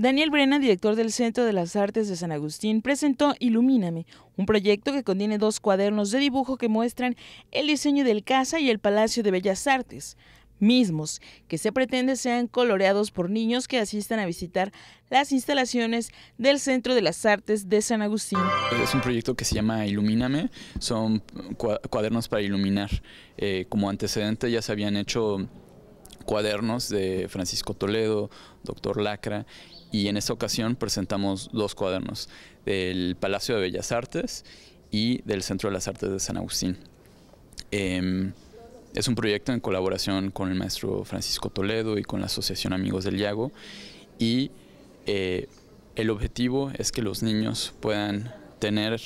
Daniel Brena, director del Centro de las Artes de San Agustín, presentó Ilumíname, un proyecto que contiene dos cuadernos de dibujo que muestran el diseño del Casa y el Palacio de Bellas Artes mismos, que se pretende sean coloreados por niños que asistan a visitar las instalaciones del Centro de las Artes de San Agustín. Es un proyecto que se llama Ilumíname, son cuadernos para iluminar. Eh, como antecedente ya se habían hecho cuadernos de Francisco Toledo, Doctor Lacra, y en esta ocasión presentamos dos cuadernos, del Palacio de Bellas Artes y del Centro de las Artes de San Agustín. Em, es un proyecto en colaboración con el maestro Francisco Toledo y con la Asociación Amigos del Yago y eh, el objetivo es que los niños puedan tener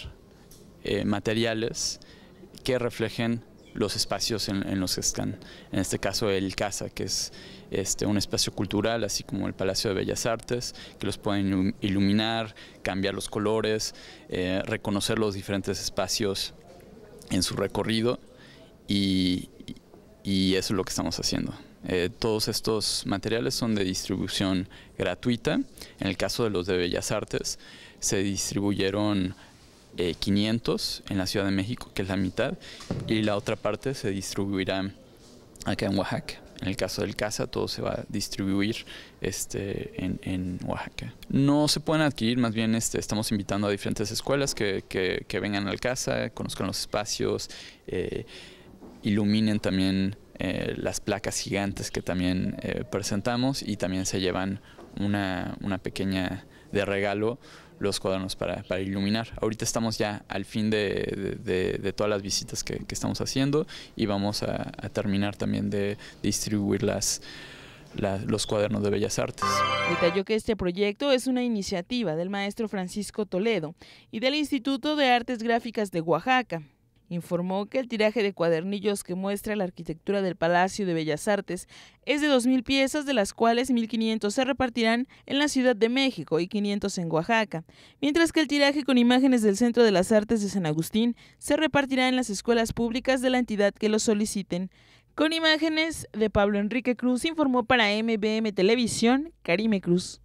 eh, materiales que reflejen los espacios en, los que están. En este caso el Casa, que es este, un espacio cultural, así como el Palacio de Bellas Artes, que los pueden iluminar, cambiar los colores, eh, reconocer los diferentes espacios en su recorrido y, eso es lo que estamos haciendo. Eh, todos estos materiales son de distribución gratuita. En el caso de los de Bellas Artes, se distribuyeron 500 eh, en la Ciudad de México, que es la mitad, y la otra parte se distribuirá acá en Oaxaca. En el caso del CASA, todo se va a distribuir este, en, Oaxaca. No se pueden adquirir, más bien este, estamos invitando a diferentes escuelas que, que, vengan al CASA, conozcan los espacios, eh, iluminen también eh, las placas gigantes que también presentamos y también se llevan una pequeña de regalo los cuadernos para, iluminar. Ahorita estamos ya al fin de, todas las visitas que, estamos haciendo y vamos a, terminar también de distribuir las, los cuadernos de Bellas Artes. Detalló que este proyecto es una iniciativa del maestro Francisco Toledo y del Instituto de Artes Gráficas de Oaxaca, informó que el tiraje de cuadernillos que muestra la arquitectura del Palacio de Bellas Artes es de 2.000 piezas, de las cuales 1.500 se repartirán en la Ciudad de México y 500 en Oaxaca, mientras que el tiraje con imágenes del Centro de las Artes de San Agustín se repartirá en las escuelas públicas de la entidad que lo soliciten. Con imágenes de Pablo Enrique Cruz informó para MBM Televisión Karime Cruz.